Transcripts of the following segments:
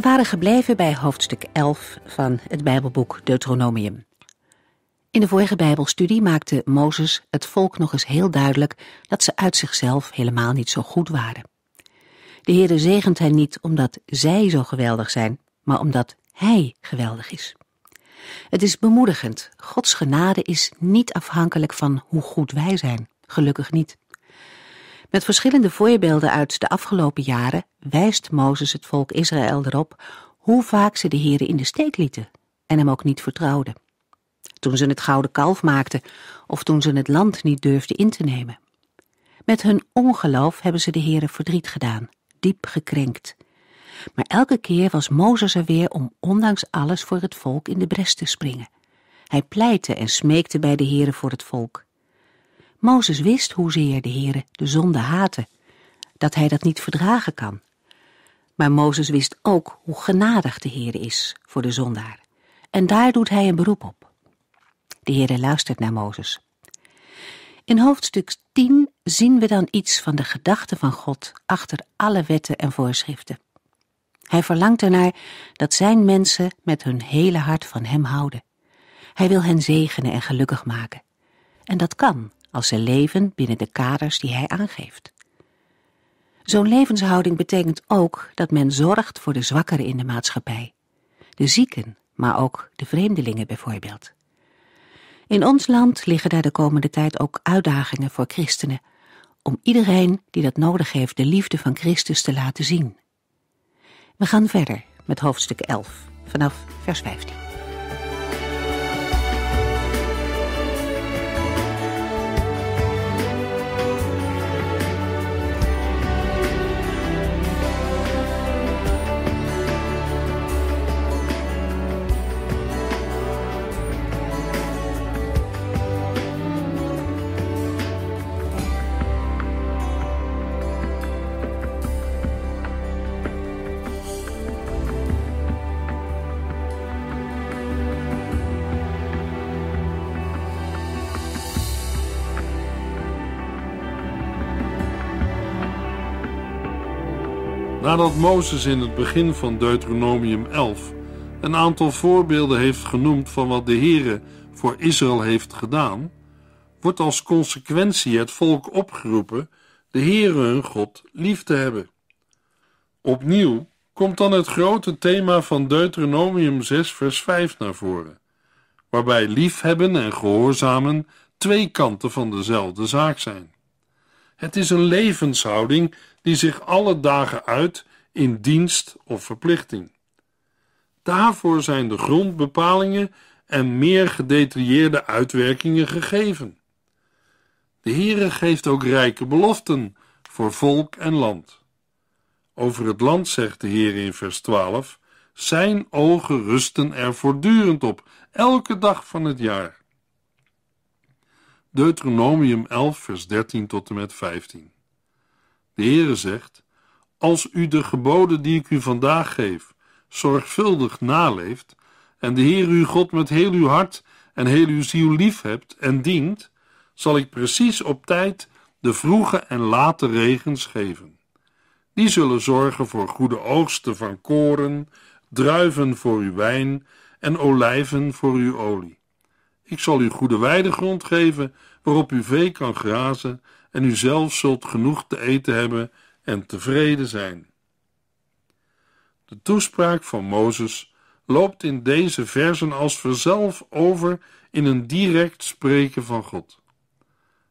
We waren gebleven bij hoofdstuk 11 van het Bijbelboek Deuteronomium. In de vorige Bijbelstudie maakte Mozes het volk nog eens heel duidelijk dat ze uit zichzelf helemaal niet zo goed waren. De Heer zegent hen niet omdat zij zo geweldig zijn, maar omdat Hij geweldig is. Het is bemoedigend. Gods genade is niet afhankelijk van hoe goed wij zijn. Gelukkig niet. Met verschillende voorbeelden uit de afgelopen jaren wijst Mozes het volk Israël erop hoe vaak ze de Heeren in de steek lieten en hem ook niet vertrouwden. Toen ze het gouden kalf maakten of toen ze het land niet durfden in te nemen. Met hun ongeloof hebben ze de Heeren verdriet gedaan, diep gekrenkt. Maar elke keer was Mozes er weer om ondanks alles voor het volk in de bres te springen. Hij pleitte en smeekte bij de Heeren voor het volk. Mozes wist hoezeer de Heere de zonde haatte, dat hij dat niet verdragen kan. Maar Mozes wist ook hoe genadig de Heere is voor de zondaar. En daar doet hij een beroep op. De Heere luistert naar Mozes. In hoofdstuk 10 zien we dan iets van de gedachte van God achter alle wetten en voorschriften. Hij verlangt ernaar dat zijn mensen met hun hele hart van hem houden. Hij wil hen zegenen en gelukkig maken. En dat kan als ze leven binnen de kaders die hij aangeeft. Zo'n levenshouding betekent ook dat men zorgt voor de zwakkeren in de maatschappij, de zieken, maar ook de vreemdelingen bijvoorbeeld. In ons land liggen daar de komende tijd ook uitdagingen voor christenen, om iedereen die dat nodig heeft de liefde van Christus te laten zien. We gaan verder met hoofdstuk 11, vanaf vers 15. Nadat Mozes in het begin van Deuteronomium 11 een aantal voorbeelden heeft genoemd van wat de Heere voor Israël heeft gedaan, wordt als consequentie het volk opgeroepen de Heere hun God lief te hebben. Opnieuw komt dan het grote thema van Deuteronomium 6 vers 5 naar voren, waarbij liefhebben en gehoorzamen twee kanten van dezelfde zaak zijn. Het is een levenshouding die zich alle dagen uit in dienst of verplichting. Daarvoor zijn de grondbepalingen en meer gedetailleerde uitwerkingen gegeven. De Heere geeft ook rijke beloften voor volk en land. Over het land zegt de Heere in vers 12: Zijn ogen rusten er voortdurend op, elke dag van het jaar. Deuteronomium 11, vers 13 tot en met 15. De Heere zegt: Als u de geboden die ik u vandaag geef zorgvuldig naleeft, en de Heer uw God met heel uw hart en heel uw ziel lief hebt en dient, zal ik precies op tijd de vroege en late regens geven. Die zullen zorgen voor goede oogsten van koren, druiven voor uw wijn en olijven voor uw olie. Ik zal u goede weidegrond geven waarop u vee kan grazen en u zelf zult genoeg te eten hebben en tevreden zijn. De toespraak van Mozes loopt in deze versen als verzelf over in een direct spreken van God.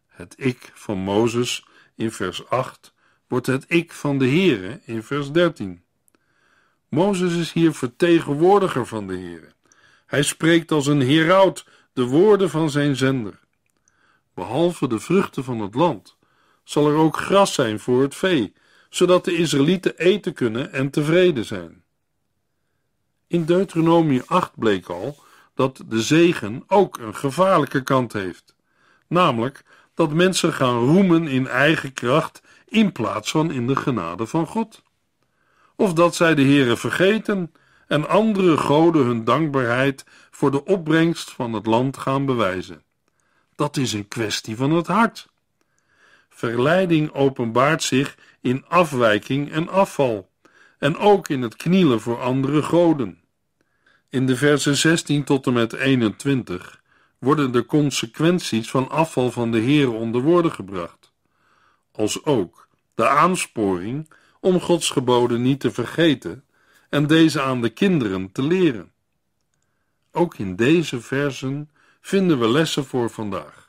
Het ik van Mozes in vers 8 wordt het ik van de Heere in vers 13. Mozes is hier vertegenwoordiger van de Here. Hij spreekt als een heraut de woorden van zijn zender behalve de vruchten van het land, zal er ook gras zijn voor het vee, zodat de Israëlieten eten kunnen en tevreden zijn. In Deuteronomie 8 bleek al dat de zegen ook een gevaarlijke kant heeft, namelijk dat mensen gaan roemen in eigen kracht in plaats van in de genade van God. Of dat zij de Heeren vergeten en andere goden hun dankbaarheid voor de opbrengst van het land gaan bewijzen. Dat is een kwestie van het hart. Verleiding openbaart zich in afwijking en afval, en ook in het knielen voor andere goden. In de versen 16 tot en met 21 worden de consequenties van afval van de Heer onder woorden gebracht, als ook de aansporing om Gods geboden niet te vergeten en deze aan de kinderen te leren. Ook in deze versen vinden we lessen voor vandaag.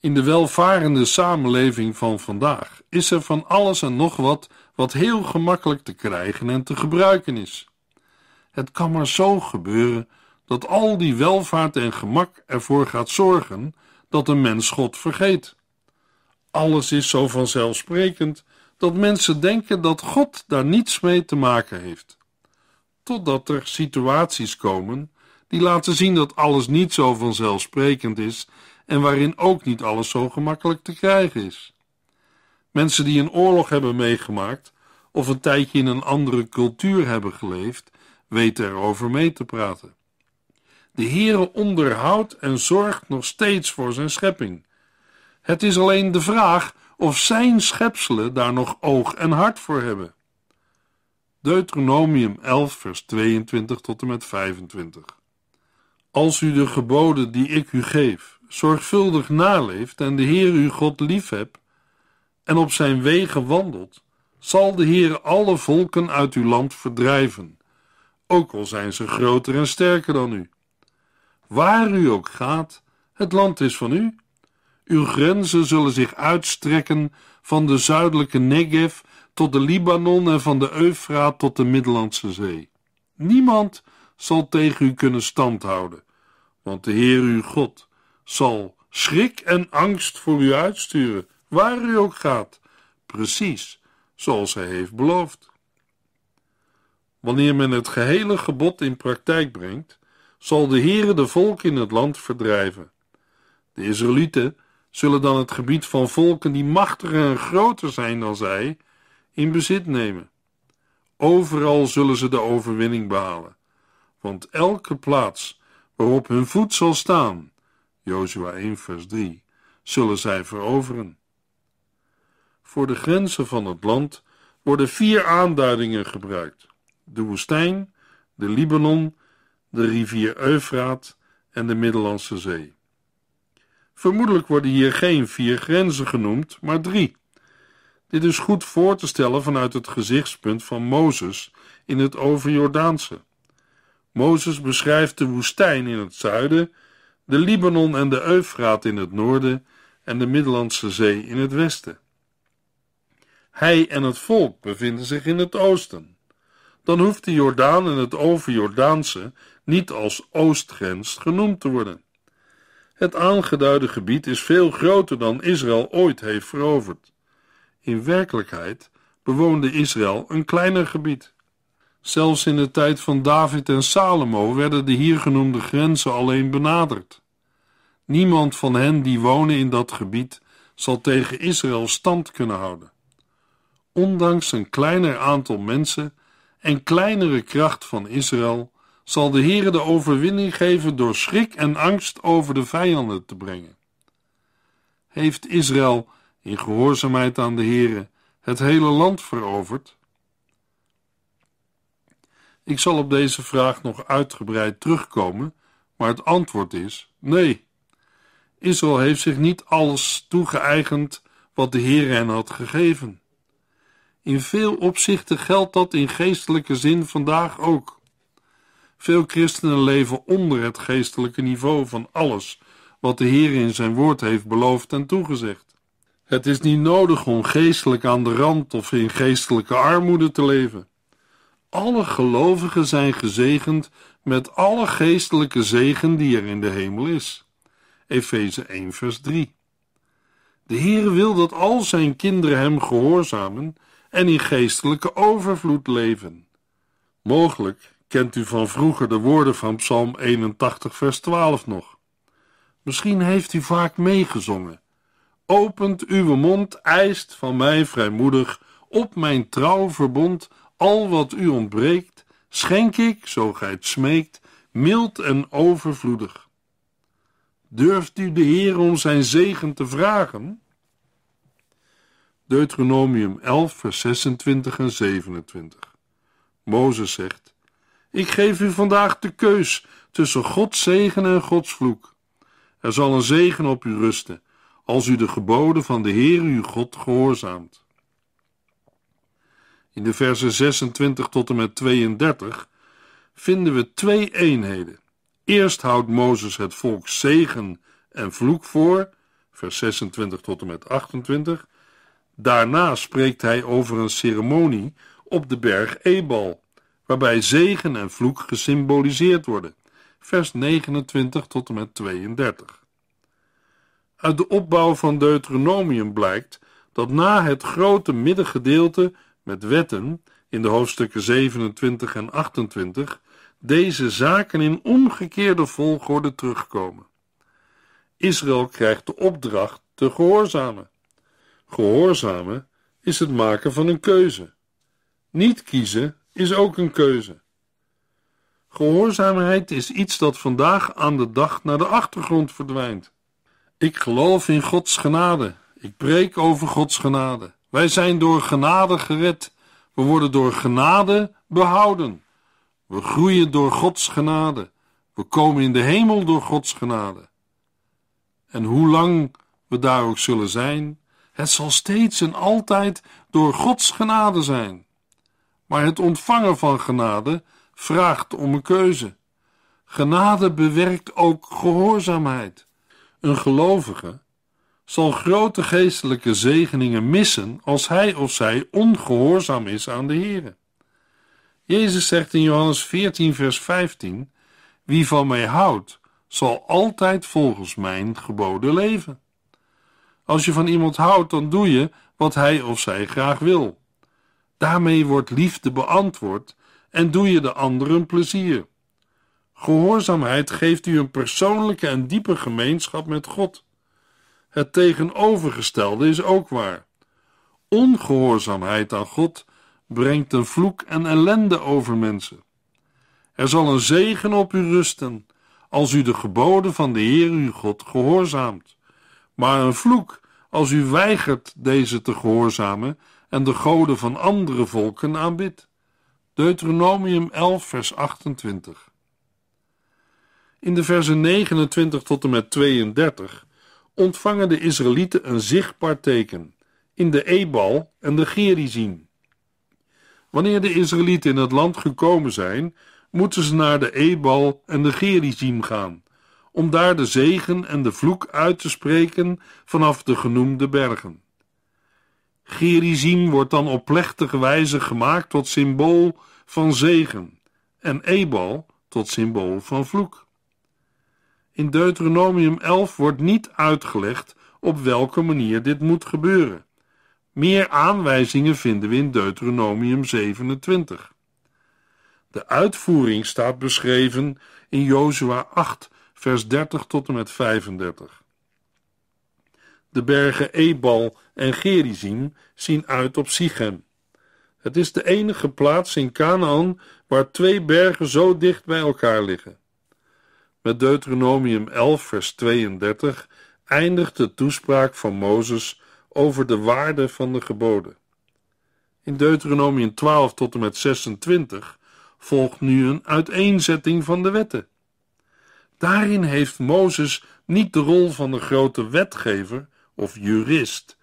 In de welvarende samenleving van vandaag is er van alles en nog wat wat heel gemakkelijk te krijgen en te gebruiken is. Het kan maar zo gebeuren dat al die welvaart en gemak ervoor gaat zorgen dat een mens God vergeet. Alles is zo vanzelfsprekend dat mensen denken dat God daar niets mee te maken heeft. Totdat er situaties komen die laten zien dat alles niet zo vanzelfsprekend is en waarin ook niet alles zo gemakkelijk te krijgen is. Mensen die een oorlog hebben meegemaakt of een tijdje in een andere cultuur hebben geleefd, weten erover mee te praten. De Heere onderhoudt en zorgt nog steeds voor zijn schepping. Het is alleen de vraag of zijn schepselen daar nog oog en hart voor hebben. Deuteronomium 11, vers 22 tot en met 25. Als u de geboden die ik u geef zorgvuldig naleeft en de Heer uw God liefhebt en op zijn wegen wandelt, zal de Heer alle volken uit uw land verdrijven, ook al zijn ze groter en sterker dan u. Waar u ook gaat, het land is van u. Uw grenzen zullen zich uitstrekken van de zuidelijke Negev tot de Libanon en van de Eufraat tot de Middellandse Zee. Niemand zal tegen u kunnen standhouden, want de Heer uw God zal schrik en angst voor u uitsturen, waar u ook gaat, precies zoals hij heeft beloofd. Wanneer men het gehele gebod in praktijk brengt, zal de Heere de volk in het land verdrijven. De Israëlieten zullen dan het gebied van volken die machtiger en groter zijn dan zij in bezit nemen. Overal zullen ze de overwinning behalen want elke plaats waarop hun voet zal staan, Jozua 1 vers 3, zullen zij veroveren. Voor de grenzen van het land worden vier aanduidingen gebruikt: de woestijn, de Libanon, de rivier Eufraat en de Middellandse Zee. Vermoedelijk worden hier geen vier grenzen genoemd, maar drie. Dit is goed voor te stellen vanuit het gezichtspunt van Mozes in het Overjordaanse. Mozes beschrijft de woestijn in het zuiden, de Libanon en de Eufraat in het noorden en de Middellandse Zee in het westen. Hij en het volk bevinden zich in het oosten. Dan hoeft de Jordaan en het overjordaanse niet als oostgrens genoemd te worden. Het aangeduide gebied is veel groter dan Israël ooit heeft veroverd. In werkelijkheid bewoonde Israël een kleiner gebied. Zelfs in de tijd van David en Salomo werden de hier genoemde grenzen alleen benaderd. Niemand van hen die wonen in dat gebied zal tegen Israël stand kunnen houden. Ondanks een kleiner aantal mensen en kleinere kracht van Israël zal de Heere de overwinning geven door schrik en angst over de vijanden te brengen. Heeft Israël in gehoorzaamheid aan de Here het hele land veroverd? Ik zal op deze vraag nog uitgebreid terugkomen, maar het antwoord is nee. Israël heeft zich niet alles toegeëigend wat de Heer hen had gegeven. In veel opzichten geldt dat in geestelijke zin vandaag ook. Veel christenen leven onder het geestelijke niveau van alles wat de Heer in zijn woord heeft beloofd en toegezegd. Het is niet nodig om geestelijk aan de rand of in geestelijke armoede te leven alle gelovigen zijn gezegend met alle geestelijke zegen die er in de hemel is. Efeze 1, vers 3. De Heer wil dat al zijn kinderen Hem gehoorzamen en in geestelijke overvloed leven. Mogelijk kent u van vroeger de woorden van Psalm 81, vers 12 nog. Misschien heeft u vaak meegezongen. Opent uw mond, eist van mij vrijmoedig, op mijn trouw verbond al wat u ontbreekt, schenk ik, zo gij het smeekt, mild en overvloedig. Durft u de Heer om zijn zegen te vragen? Deuteronomium 11, vers 26 en 27. Mozes zegt: Ik geef u vandaag de keus tussen Gods zegen en Gods vloek. Er zal een zegen op u rusten, als u de geboden van de Heer uw God gehoorzaamt. In de versen 26 tot en met 32 vinden we twee eenheden. Eerst houdt Mozes het volk zegen en vloek voor, vers 26 tot en met 28. Daarna spreekt hij over een ceremonie op de berg Ebal, waarbij zegen en vloek gesymboliseerd worden, vers 29 tot en met 32. Uit de opbouw van Deuteronomium blijkt dat na het grote middengedeelte met wetten in de hoofdstukken 27 en 28 deze zaken in omgekeerde volgorde terugkomen. Israël krijgt de opdracht te gehoorzamen. Gehoorzamen is het maken van een keuze. Niet kiezen is ook een keuze. Gehoorzaamheid is iets dat vandaag aan de dag naar de achtergrond verdwijnt. Ik geloof in Gods genade. Ik preek over Gods genade. Wij zijn door genade gered. We worden door genade behouden. We groeien door Gods genade. We komen in de hemel door Gods genade. En hoe lang we daar ook zullen zijn, het zal steeds en altijd door Gods genade zijn. Maar het ontvangen van genade vraagt om een keuze. Genade bewerkt ook gehoorzaamheid. Een gelovige zal grote geestelijke zegeningen missen als hij of zij ongehoorzaam is aan de Heer. Jezus zegt in Johannes 14, vers 15: Wie van mij houdt, zal altijd volgens mijn geboden leven. Als je van iemand houdt, dan doe je wat hij of zij graag wil. Daarmee wordt liefde beantwoord en doe je de anderen plezier. Gehoorzaamheid geeft u een persoonlijke en diepe gemeenschap met God. Het tegenovergestelde is ook waar. Ongehoorzaamheid aan God brengt een vloek en ellende over mensen. Er zal een zegen op u rusten als u de geboden van de Heer uw God gehoorzaamt, maar een vloek als u weigert deze te gehoorzamen en de goden van andere volken aanbidt. Deuteronomium 11, vers 28. In de versen 29 tot en met 32 ontvangen de Israëlieten een zichtbaar teken in de Ebal en de Gerizim. Wanneer de Israëlieten in het land gekomen zijn, moeten ze naar de Ebal en de Gerizim gaan, om daar de zegen en de vloek uit te spreken vanaf de genoemde bergen. Gerizim wordt dan op plechtige wijze gemaakt tot symbool van zegen en Ebal tot symbool van vloek. In Deuteronomium 11 wordt niet uitgelegd op welke manier dit moet gebeuren. Meer aanwijzingen vinden we in Deuteronomium 27. De uitvoering staat beschreven in Jozua 8, vers 30 tot en met 35. De bergen Ebal en Gerizim zien uit op Sichem. Het is de enige plaats in Canaan waar twee bergen zo dicht bij elkaar liggen. Met Deuteronomium 11, vers 32 eindigt de toespraak van Mozes over de waarde van de geboden. In Deuteronomium 12 tot en met 26 volgt nu een uiteenzetting van de wetten. Daarin heeft Mozes niet de rol van de grote wetgever of jurist,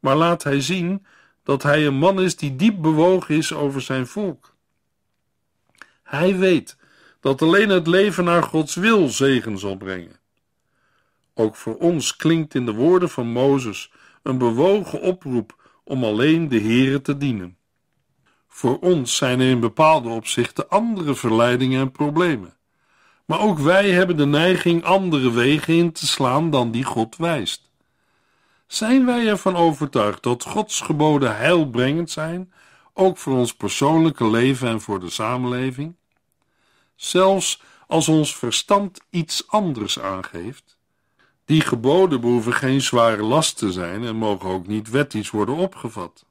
maar laat hij zien dat hij een man is die diep bewogen is over zijn volk. Hij weet dat alleen het leven naar Gods wil zegen zal brengen. Ook voor ons klinkt in de woorden van Mozes een bewogen oproep om alleen de Here te dienen. Voor ons zijn er in bepaalde opzichten andere verleidingen en problemen. Maar ook wij hebben de neiging andere wegen in te slaan dan die God wijst. Zijn wij ervan overtuigd dat Gods geboden heilbrengend zijn, ook voor ons persoonlijke leven en voor de samenleving? zelfs als ons verstand iets anders aangeeft. Die geboden behoeven geen zware last te zijn en mogen ook niet wettisch worden opgevat.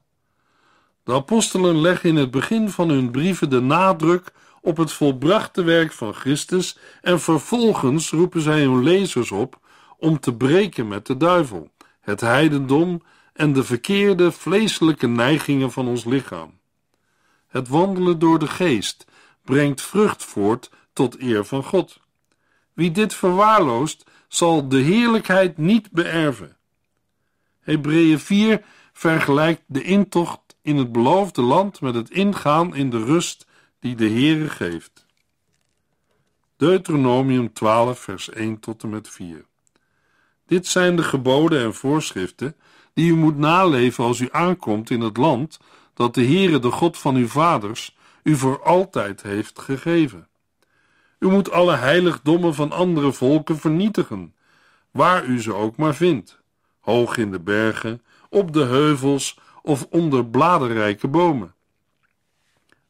De apostelen leggen in het begin van hun brieven de nadruk op het volbrachte werk van Christus en vervolgens roepen zij hun lezers op om te breken met de duivel, het heidendom en de verkeerde vleeselijke neigingen van ons lichaam. Het wandelen door de geest brengt vrucht voort tot eer van God. Wie dit verwaarloost, zal de heerlijkheid niet beërven. Hebreeën 4 vergelijkt de intocht in het beloofde land met het ingaan in de rust die de Heere geeft. Deuteronomium 12 vers 1 tot en met 4 Dit zijn de geboden en voorschriften die u moet naleven als u aankomt in het land dat de Heere de God van uw vaders u voor altijd heeft gegeven. U moet alle heiligdommen van andere volken vernietigen, waar u ze ook maar vindt, hoog in de bergen, op de heuvels of onder bladerrijke bomen.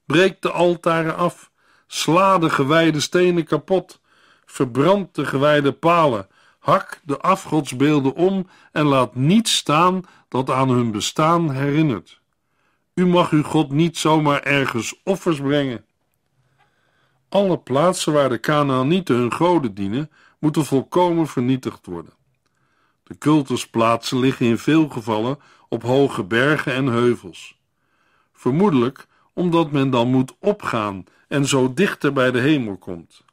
Breek de altaren af, sla de gewijde stenen kapot, verbrand de gewijde palen, hak de afgodsbeelden om en laat niets staan dat aan hun bestaan herinnert. U mag uw God niet zomaar ergens offers brengen. Alle plaatsen waar de Kanaanieten hun goden dienen, moeten volkomen vernietigd worden. De cultusplaatsen liggen in veel gevallen op hoge bergen en heuvels. Vermoedelijk omdat men dan moet opgaan en zo dichter bij de hemel komt.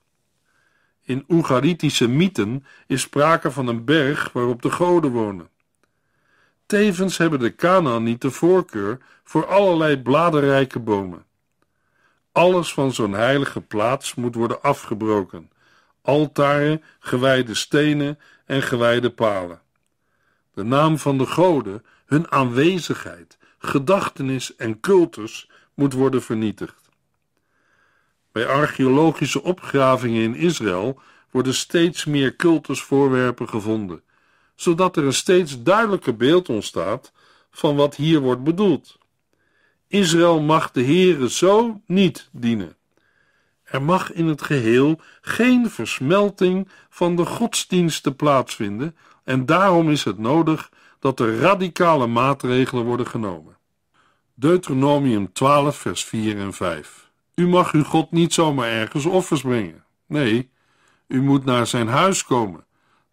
In Oegaritische mythen is sprake van een berg waarop de goden wonen. Tevens hebben de niet de voorkeur voor allerlei bladerrijke bomen. Alles van zo'n heilige plaats moet worden afgebroken: altaren, gewijde stenen en gewijde palen. De naam van de goden, hun aanwezigheid, gedachtenis en cultus moet worden vernietigd. Bij archeologische opgravingen in Israël worden steeds meer cultusvoorwerpen gevonden zodat er een steeds duidelijker beeld ontstaat van wat hier wordt bedoeld. Israël mag de Heere zo niet dienen. Er mag in het geheel geen versmelting van de godsdiensten plaatsvinden en daarom is het nodig dat er radicale maatregelen worden genomen. Deuteronomium 12, vers 4 en 5. U mag uw God niet zomaar ergens offers brengen. Nee, u moet naar zijn huis komen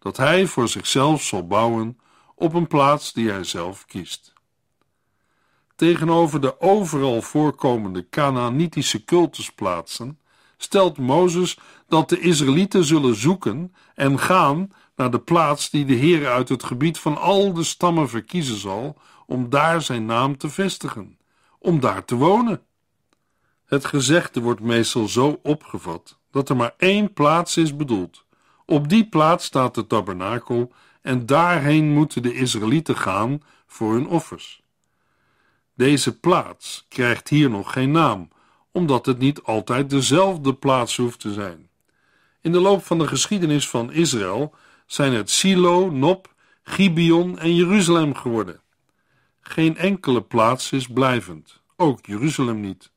dat hij voor zichzelf zal bouwen op een plaats die hij zelf kiest. Tegenover de overal voorkomende Canaanitische cultusplaatsen stelt Mozes dat de Israëlieten zullen zoeken en gaan naar de plaats die de Heer uit het gebied van al de stammen verkiezen zal om daar zijn naam te vestigen, om daar te wonen. Het gezegde wordt meestal zo opgevat dat er maar één plaats is bedoeld op die plaats staat de tabernakel en daarheen moeten de Israëlieten gaan voor hun offers. Deze plaats krijgt hier nog geen naam, omdat het niet altijd dezelfde plaats hoeft te zijn. In de loop van de geschiedenis van Israël zijn het Silo, Nob, Gibeon en Jeruzalem geworden. Geen enkele plaats is blijvend, ook Jeruzalem niet,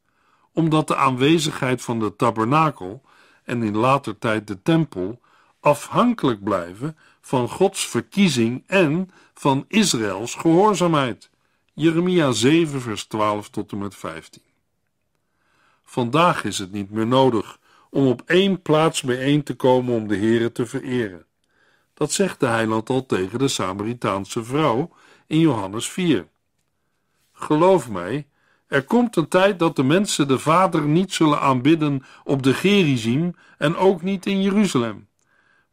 omdat de aanwezigheid van de tabernakel en in later tijd de tempel afhankelijk blijven van Gods verkiezing en van Israëls gehoorzaamheid. Jeremia 7, vers 12 tot en met 15. Vandaag is het niet meer nodig om op één plaats bijeen te komen om de Heere te vereren. Dat zegt de heiland al tegen de Samaritaanse vrouw in Johannes 4. Geloof mij, er komt een tijd dat de mensen de Vader niet zullen aanbidden op de Gerizim en ook niet in Jeruzalem.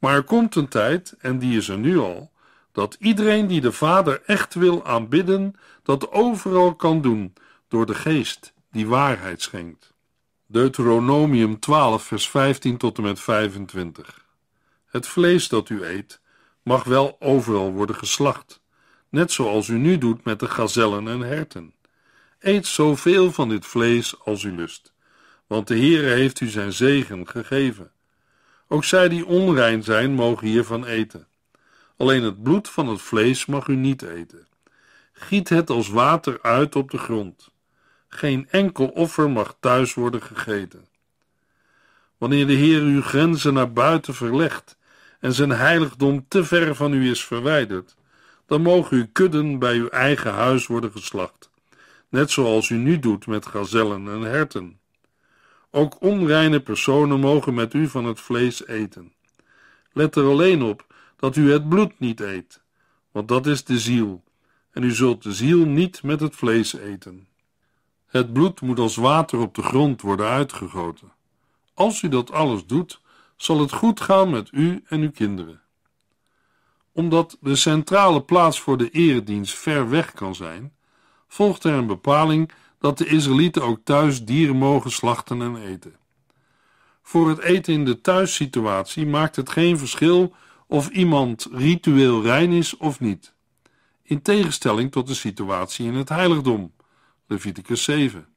Maar er komt een tijd, en die is er nu al, dat iedereen die de Vader echt wil aanbidden, dat overal kan doen door de Geest die waarheid schenkt. Deuteronomium 12, vers 15 tot en met 25. Het vlees dat u eet mag wel overal worden geslacht, net zoals u nu doet met de gazellen en herten. Eet zoveel van dit vlees als u lust, want de Heere heeft u zijn zegen gegeven ook zij die onrein zijn, mogen hiervan eten. Alleen het bloed van het vlees mag u niet eten. Giet het als water uit op de grond. Geen enkel offer mag thuis worden gegeten. Wanneer de Heer uw grenzen naar buiten verlegt en zijn heiligdom te ver van u is verwijderd, dan mogen uw kudden bij uw eigen huis worden geslacht, net zoals u nu doet met gazellen en herten. Ook onreine personen mogen met u van het vlees eten. Let er alleen op dat u het bloed niet eet, want dat is de ziel, en u zult de ziel niet met het vlees eten. Het bloed moet als water op de grond worden uitgegoten. Als u dat alles doet, zal het goed gaan met u en uw kinderen. Omdat de centrale plaats voor de eredienst ver weg kan zijn, volgt er een bepaling dat de Israëlieten ook thuis dieren mogen slachten en eten. Voor het eten in de thuissituatie maakt het geen verschil of iemand ritueel rein is of niet. In tegenstelling tot de situatie in het heiligdom, Leviticus 7.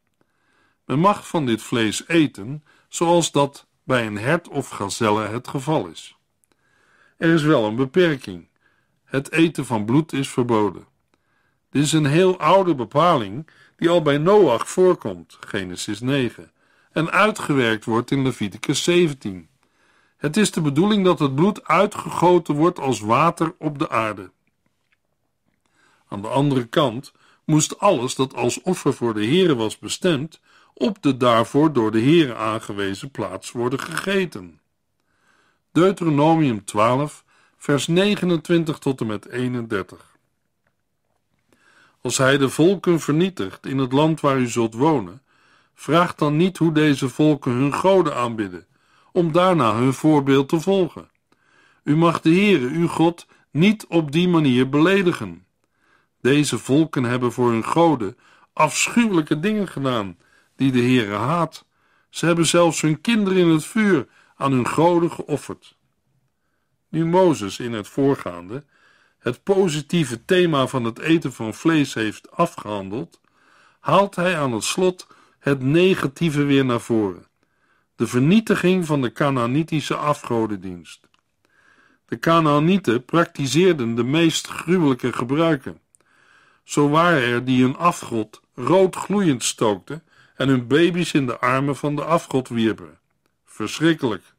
Men mag van dit vlees eten, zoals dat bij een hert of gazelle het geval is. Er is wel een beperking. Het eten van bloed is verboden. Dit is een heel oude bepaling die al bij Noach voorkomt, Genesis 9, en uitgewerkt wordt in Leviticus 17. Het is de bedoeling dat het bloed uitgegoten wordt als water op de aarde. Aan de andere kant moest alles dat als offer voor de Here was bestemd, op de daarvoor door de Here aangewezen plaats worden gegeten. Deuteronomium 12, vers 29 tot en met 31. Als hij de volken vernietigt in het land waar u zult wonen, vraag dan niet hoe deze volken hun goden aanbidden, om daarna hun voorbeeld te volgen. U mag de Heere, uw God, niet op die manier beledigen. Deze volken hebben voor hun goden afschuwelijke dingen gedaan, die de Heere haat. Ze hebben zelfs hun kinderen in het vuur aan hun goden geofferd. Nu Mozes in het voorgaande het positieve thema van het eten van vlees heeft afgehandeld, haalt hij aan het slot het negatieve weer naar voren: de vernietiging van de Canaanitische afgodendienst. De Canaanieten praktiseerden de meest gruwelijke gebruiken. Zo waren er die hun afgod rood gloeiend stookten en hun baby's in de armen van de afgod wierpen. Verschrikkelijk.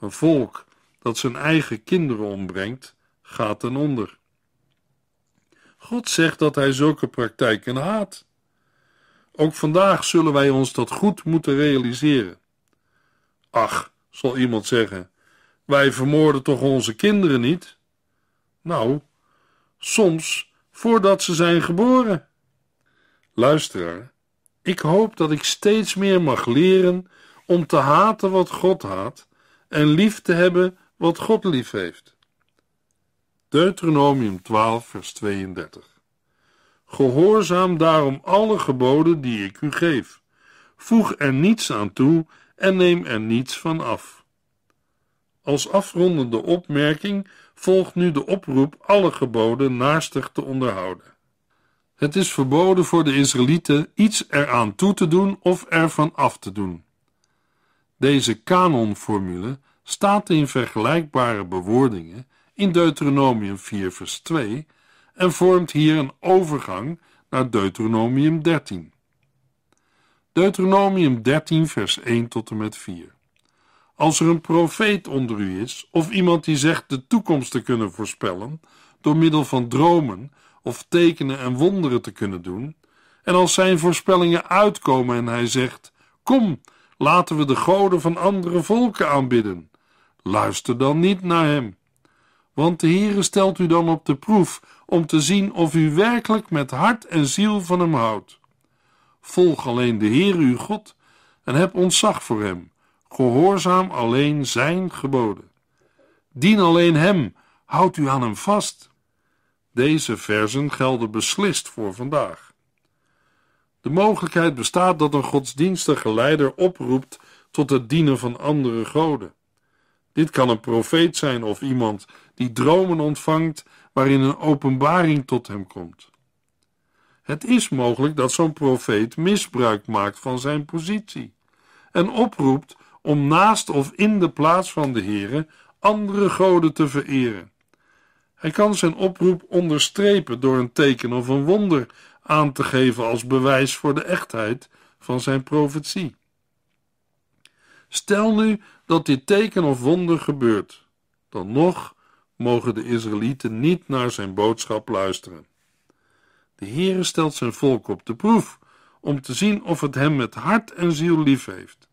Een volk dat zijn eigen kinderen ombrengt, gaat ten onder. God zegt dat hij zulke praktijken haat. Ook vandaag zullen wij ons dat goed moeten realiseren. Ach, zal iemand zeggen, wij vermoorden toch onze kinderen niet? Nou, soms voordat ze zijn geboren. Luisteraar, ik hoop dat ik steeds meer mag leren om te haten wat God haat en lief te hebben wat God lief heeft. Deuteronomium 12, vers 32. Gehoorzaam daarom alle geboden die ik u geef. Voeg er niets aan toe en neem er niets van af. Als afrondende opmerking volgt nu de oproep alle geboden naastig te onderhouden. Het is verboden voor de Israëlieten iets eraan toe te doen of ervan af te doen. Deze kanonformule staat in vergelijkbare bewoordingen in Deuteronomium 4, vers 2 en vormt hier een overgang naar Deuteronomium 13. Deuteronomium 13, vers 1 tot en met 4. Als er een profeet onder u is, of iemand die zegt de toekomst te kunnen voorspellen, door middel van dromen of tekenen en wonderen te kunnen doen, en als zijn voorspellingen uitkomen en hij zegt: Kom, laten we de goden van andere volken aanbidden, luister dan niet naar hem want de Heere stelt u dan op de proef om te zien of u werkelijk met hart en ziel van hem houdt. Volg alleen de Heere uw God en heb ontzag voor hem. Gehoorzaam alleen zijn geboden. Dien alleen hem, houd u aan hem vast. Deze versen gelden beslist voor vandaag. De mogelijkheid bestaat dat een godsdienstige leider oproept tot het dienen van andere goden. Dit kan een profeet zijn of iemand die dromen ontvangt waarin een openbaring tot hem komt. Het is mogelijk dat zo'n profeet misbruik maakt van zijn positie en oproept om naast of in de plaats van de Here andere goden te vereren. Hij kan zijn oproep onderstrepen door een teken of een wonder aan te geven als bewijs voor de echtheid van zijn profetie. Stel nu dat dit teken of wonder gebeurt, dan nog mogen de Israëlieten niet naar zijn boodschap luisteren. De Heere stelt zijn volk op de proef om te zien of het hem met hart en ziel lief heeft.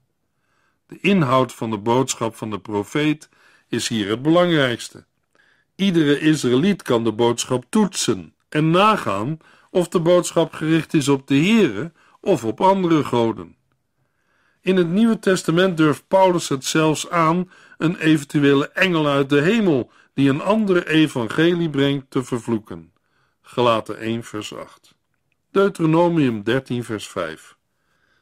De inhoud van de boodschap van de profeet is hier het belangrijkste. Iedere Israëliet kan de boodschap toetsen en nagaan of de boodschap gericht is op de Heere of op andere goden. In het Nieuwe Testament durft Paulus het zelfs aan een eventuele engel uit de hemel die een andere evangelie brengt, te vervloeken. Gelaten 1 vers 8. Deuteronomium 13 vers 5.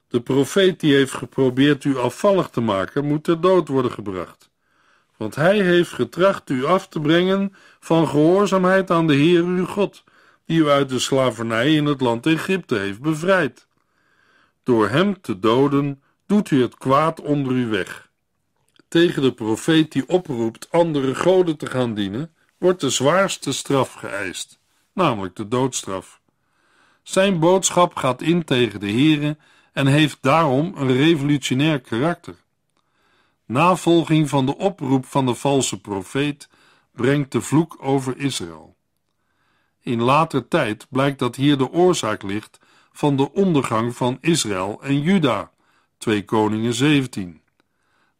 De profeet die heeft geprobeerd u afvallig te maken, moet ter dood worden gebracht. Want hij heeft getracht u af te brengen van gehoorzaamheid aan de Heer uw God, die u uit de slavernij in het land Egypte heeft bevrijd. Door hem te doden doet u het kwaad onder u weg tegen de profeet die oproept andere goden te gaan dienen, wordt de zwaarste straf geëist, namelijk de doodstraf. Zijn boodschap gaat in tegen de Here en heeft daarom een revolutionair karakter. Navolging van de oproep van de valse profeet brengt de vloek over Israël. In later tijd blijkt dat hier de oorzaak ligt van de ondergang van Israël en Juda, 2 Koningen 17.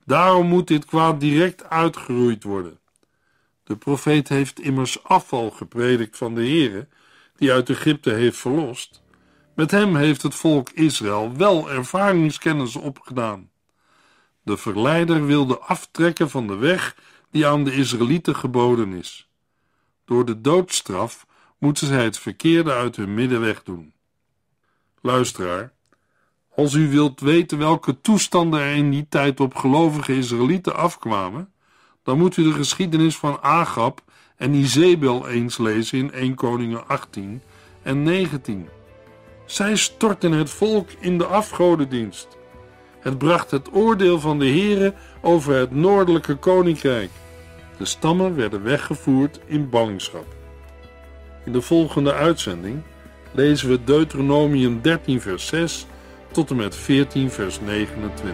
Daarom moet dit kwaad direct uitgeroeid worden. De profeet heeft immers afval gepredikt van de Heere, die uit Egypte heeft verlost. Met hem heeft het volk Israël wel ervaringskennis opgedaan. De verleider wilde aftrekken van de weg die aan de Israëlieten geboden is. Door de doodstraf moeten zij het verkeerde uit hun midden doen. Luisteraar, als u wilt weten welke toestanden er in die tijd op gelovige Israëlieten afkwamen, dan moet u de geschiedenis van Agab en Izebel eens lezen in 1 Koningen 18 en 19. Zij stortten het volk in de afgodendienst. Het bracht het oordeel van de heren over het noordelijke koninkrijk. De stammen werden weggevoerd in ballingschap. In de volgende uitzending lezen we Deuteronomium 13 vers 6 tot en met 14, vers 29.